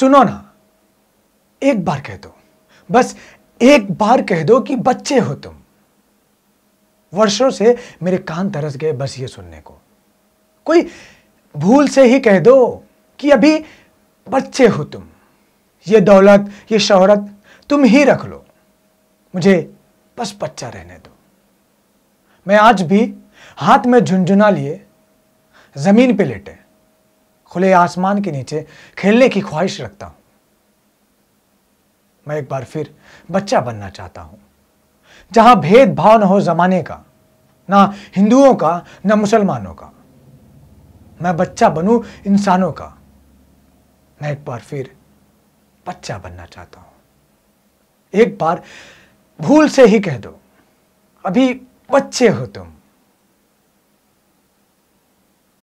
सुनो ना एक बार कह दो बस एक बार कह दो कि बच्चे हो तुम वर्षों से मेरे कान तरस गए बस ये सुनने को कोई भूल से ही कह दो कि अभी बच्चे हो तुम ये दौलत ये शोहरत तुम ही रख लो मुझे बस बच्चा रहने दो मैं आज भी हाथ में झुंझुना लिए जमीन पे लेटे खुले आसमान के नीचे खेलने की ख्वाहिश रखता हूं मैं एक बार फिर बच्चा बनना चाहता हूं जहां भेदभाव न हो जमाने का ना हिंदुओं का ना मुसलमानों का मैं बच्चा बनूं इंसानों का मैं एक बार फिर बच्चा बनना चाहता हूं एक बार भूल से ही कह दो अभी बच्चे हो तुम